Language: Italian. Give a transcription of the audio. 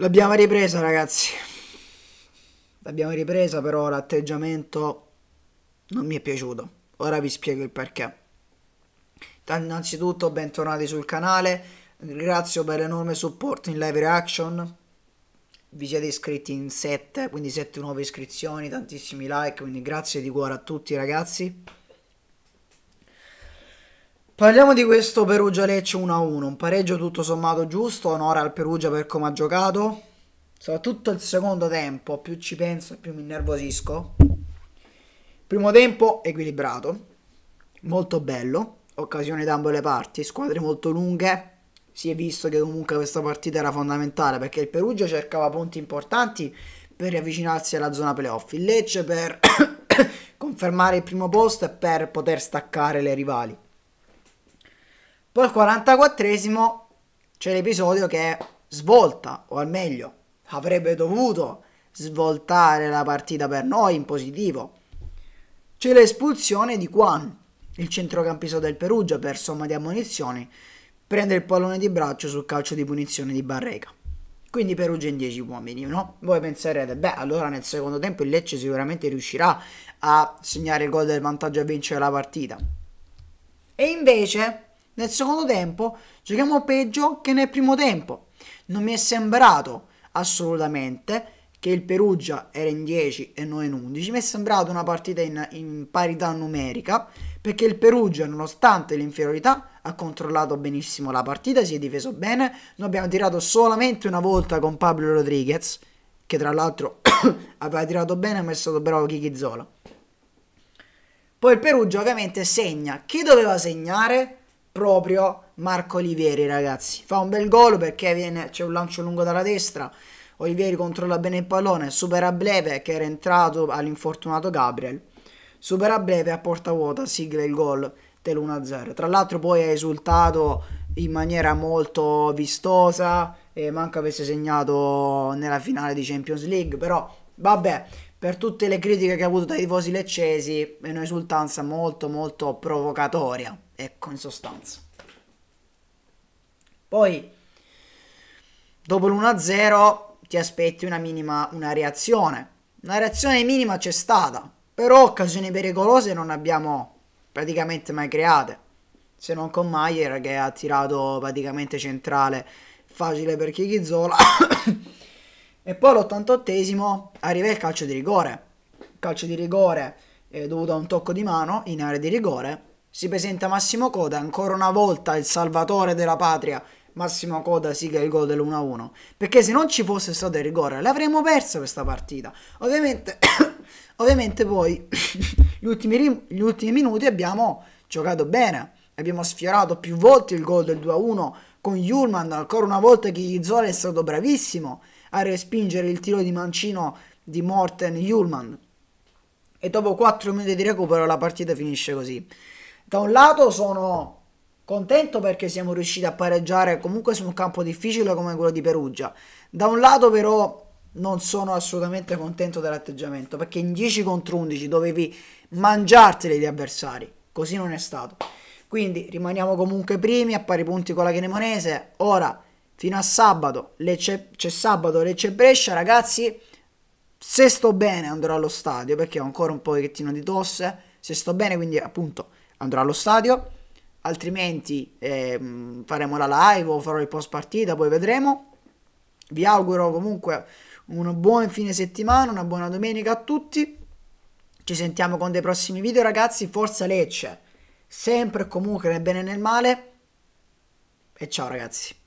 L'abbiamo ripresa ragazzi, l'abbiamo ripresa però l'atteggiamento non mi è piaciuto, ora vi spiego il perché. Innanzitutto bentornati sul canale, ringrazio per l'enorme supporto in live reaction, vi siete iscritti in 7, quindi 7 nuove iscrizioni, tantissimi like, quindi grazie di cuore a tutti ragazzi. Parliamo di questo Perugia-Lecce 1-1, un pareggio tutto sommato giusto, onore al Perugia per come ha giocato, soprattutto il secondo tempo, più ci penso più mi innervosisco. Primo tempo equilibrato, molto bello, occasione da ambo le parti, squadre molto lunghe, si è visto che comunque questa partita era fondamentale perché il Perugia cercava punti importanti per riavvicinarsi alla zona playoff, il Lecce per confermare il primo posto e per poter staccare le rivali. Poi al 44esimo c'è l'episodio che svolta, o al meglio, avrebbe dovuto svoltare la partita per noi in positivo. C'è l'espulsione di Juan, il centrocampista del Perugia, per somma di ammonizioni, prende il pallone di braccio sul calcio di punizione di Barreca. Quindi Perugia in 10 uomini, no? Voi penserete, beh, allora nel secondo tempo il Lecce sicuramente riuscirà a segnare il gol del vantaggio e vincere la partita. E invece nel secondo tempo giochiamo peggio che nel primo tempo. Non mi è sembrato assolutamente che il Perugia era in 10 e noi in 11. Mi è sembrata una partita in, in, parità numerica perché il Perugia, nonostante l'inferiorità, ha controllato benissimo la partita, si è difeso bene. Noi abbiamo tirato solamente una volta con Pablo Rodriguez, che tra l'altro aveva tirato bene ma è stato bravo Zola. Poi il Perugia ovviamente segna. Chi doveva segnare? proprio Marco Olivieri, ragazzi. Fa un bel gol perché viene, c'è un lancio lungo dalla destra. Olivieri controlla bene il pallone, supera Breve che era entrato all'infortunato Gabriel. Supera Breve a porta vuota, sigla il gol dell'1-0. Tra l'altro poi ha esultato in maniera molto vistosa e manco avesse segnato nella finale di Champions League, però vabbè, per tutte le critiche che ha avuto dai tifosi leccesi è un'esultanza molto molto provocatoria, ecco in sostanza. Poi dopo l'1-0 ti aspetti una minima una reazione. Una reazione minima c'è stata, però occasioni pericolose non abbiamo praticamente mai create, se non con Maier che ha tirato praticamente centrale facile per Chichizola. E poi all'88esimo arriva il calcio di rigore. Il calcio di rigore è eh, dovuto a un tocco di mano in area di rigore. Si presenta Massimo Coda, ancora una volta il salvatore della patria. Massimo Coda sigla il gol dell'1-1. Perché se non ci fosse stato il rigore l'avremmo perso questa partita. Ovviamente, ovviamente poi gli, ultimi, gli ultimi minuti abbiamo giocato bene. Abbiamo sfiorato più volte il gol del 2-1 con Yulman, ancora una volta Chigizzola è stato bravissimo a respingere il tiro di mancino di Morten Hulman. E dopo 4 minuti di recupero la partita finisce così. Da un lato sono contento perché siamo riusciti a pareggiare comunque su un campo difficile come quello di Perugia. Da un lato però non sono assolutamente contento dell'atteggiamento perché in 10 contro 11 dovevi mangiarteli gli avversari, così non è stato. Quindi rimaniamo comunque primi a pari punti con la Chenemonese. Ora fino a sabato Lecce, c'è sabato Lecce Brescia ragazzi se sto bene andrò allo stadio perché ho ancora un pochettino di tosse se sto bene quindi appunto andrò allo stadio altrimenti eh, faremo la live o farò il post partita poi vedremo vi auguro comunque un buon fine settimana una buona domenica a tutti ci sentiamo con dei prossimi video ragazzi forza Lecce sempre e comunque nel bene e nel male e ciao ragazzi